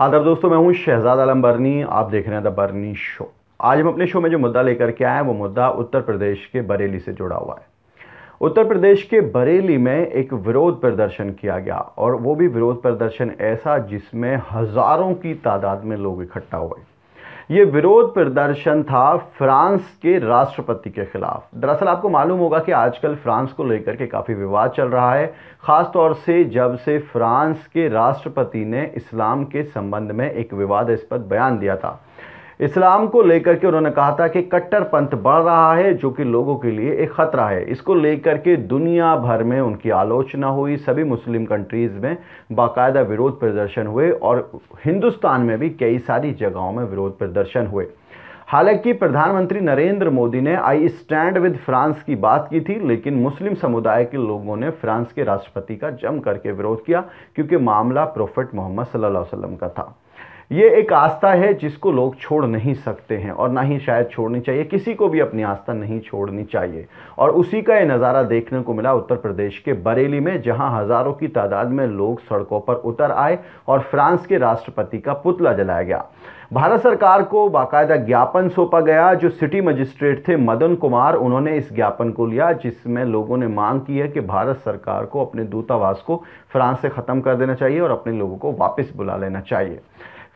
आदर दोस्तों मैं हूं शहजाद आलम बर्नी आप देख रहे हैं द बर्नी शो आज हम अपने शो में जो मुद्दा लेकर के आए हैं वो मुद्दा उत्तर प्रदेश के बरेली से जुड़ा हुआ है उत्तर प्रदेश के बरेली में एक विरोध प्रदर्शन किया गया और वो भी विरोध प्रदर्शन ऐसा जिसमें हज़ारों की तादाद में लोग इकट्ठा हुए ये विरोध प्रदर्शन था फ्रांस के राष्ट्रपति के खिलाफ दरअसल आपको मालूम होगा कि आजकल फ्रांस को लेकर के काफ़ी विवाद चल रहा है ख़ासतौर से जब से फ्रांस के राष्ट्रपति ने इस्लाम के संबंध में एक विवादास्पद बयान दिया था इस्लाम को लेकर के उन्होंने कहा था कि कट्टरपंथ बढ़ रहा है जो कि लोगों के लिए एक ख़तरा है इसको लेकर के दुनिया भर में उनकी आलोचना हुई सभी मुस्लिम कंट्रीज़ में बाकायदा विरोध प्रदर्शन हुए और हिंदुस्तान में भी कई सारी जगहों में विरोध प्रदर्शन हुए हालांकि प्रधानमंत्री नरेंद्र मोदी ने आई स्टैंड विद फ्रांस की बात की थी लेकिन मुस्लिम समुदाय के लोगों ने फ्रांस के राष्ट्रपति का जम करके विरोध किया क्योंकि मामला प्रोफेट मोहम्मद सल्लल्लाहु अलैहि वसल्लम का था ये एक आस्था है जिसको लोग छोड़ नहीं सकते हैं और ना ही शायद छोड़नी चाहिए किसी को भी अपनी आस्था नहीं छोड़नी चाहिए और उसी का ये नज़ारा देखने को मिला उत्तर प्रदेश के बरेली में जहां हज़ारों की तादाद में लोग सड़कों पर उतर आए और फ्रांस के राष्ट्रपति का पुतला जलाया गया भारत सरकार को बाकायदा ज्ञापन सौंपा गया जो सिटी मजिस्ट्रेट थे मदन कुमार उन्होंने इस ज्ञापन को लिया जिसमें लोगों ने मांग की है कि भारत सरकार को अपने दूतावास को फ्रांस से ख़त्म कर देना चाहिए और अपने लोगों को वापस बुला लेना चाहिए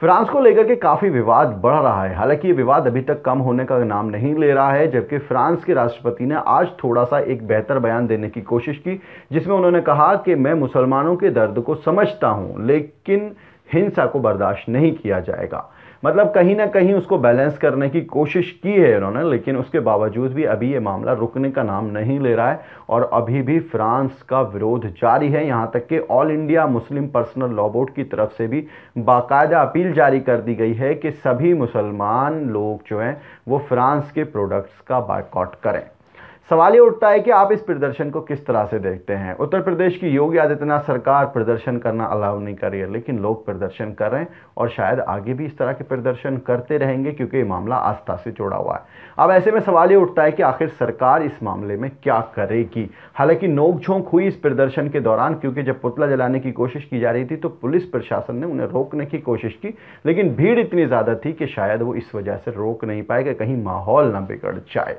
फ्रांस को लेकर के काफ़ी विवाद बढ़ रहा है हालांकि ये विवाद अभी तक कम होने का नाम नहीं ले रहा है जबकि फ्रांस के राष्ट्रपति ने आज थोड़ा सा एक बेहतर बयान देने की कोशिश की जिसमें उन्होंने कहा कि मैं मुसलमानों के दर्द को समझता हूँ लेकिन हिंसा को बर्दाश्त नहीं किया जाएगा मतलब कहीं ना कहीं उसको बैलेंस करने की कोशिश की है इन्होंने लेकिन उसके बावजूद भी अभी ये मामला रुकने का नाम नहीं ले रहा है और अभी भी फ्रांस का विरोध जारी है यहाँ तक कि All India Muslim Personal Law Board की तरफ से भी बाकायदा अपील जारी कर दी गई है कि सभी मुसलमान लोग जो हैं वो फ्रांस के प्रोडक्ट्स का बायकॉट करें सवाल ये उठता है कि आप इस प्रदर्शन को किस तरह से देखते हैं उत्तर प्रदेश की योगी आदित्यनाथ सरकार प्रदर्शन करना अलाउ नहीं कर रही है लेकिन लोग प्रदर्शन कर रहे हैं और शायद आगे भी इस तरह के प्रदर्शन करते रहेंगे क्योंकि ये मामला आस्था से जुड़ा हुआ है अब ऐसे में सवाल ये उठता है कि आखिर सरकार इस मामले में क्या करेगी हालांकि नोकझोंक हुई इस प्रदर्शन के दौरान क्योंकि जब पुतला जलाने की कोशिश की जा रही थी तो पुलिस प्रशासन ने उन्हें रोकने की कोशिश की लेकिन भीड़ इतनी ज़्यादा थी कि शायद वो इस वजह से रोक नहीं पाए कि कहीं माहौल ना बिगड़ जाए